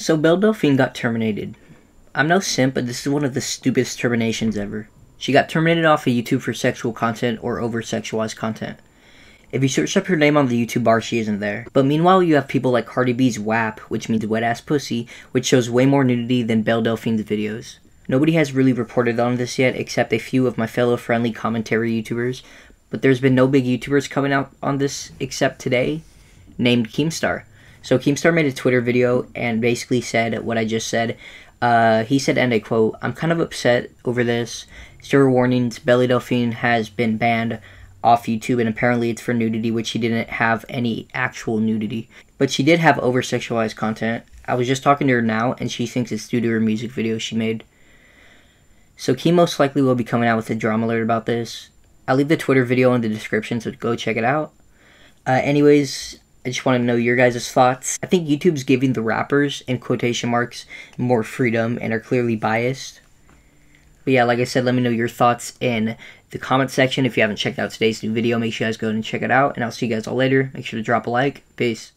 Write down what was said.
So Belle Delphine got terminated. I'm no simp, but this is one of the stupidest terminations ever. She got terminated off of YouTube for sexual content or over sexualized content. If you search up her name on the YouTube bar, she isn't there. But meanwhile, you have people like Cardi B's WAP, which means wet ass pussy, which shows way more nudity than Belle Delphine's videos. Nobody has really reported on this yet, except a few of my fellow friendly commentary YouTubers, but there's been no big YouTubers coming out on this except today, named Keemstar. So Keemstar made a Twitter video and basically said what I just said. Uh, he said, and I quote, I'm kind of upset over this. Server warnings, Belly Delphine has been banned off YouTube, and apparently it's for nudity, which she didn't have any actual nudity. But she did have over sexualized content. I was just talking to her now, and she thinks it's due to her music video she made. So Key most likely will be coming out with a drama alert about this. I'll leave the Twitter video in the description, so go check it out. Uh, anyways, I just want to know your guys' thoughts. I think YouTube's giving the rappers, in quotation marks, more freedom and are clearly biased. But yeah, like I said, let me know your thoughts in the comment section. If you haven't checked out today's new video, make sure you guys go and check it out. And I'll see you guys all later. Make sure to drop a like. Peace.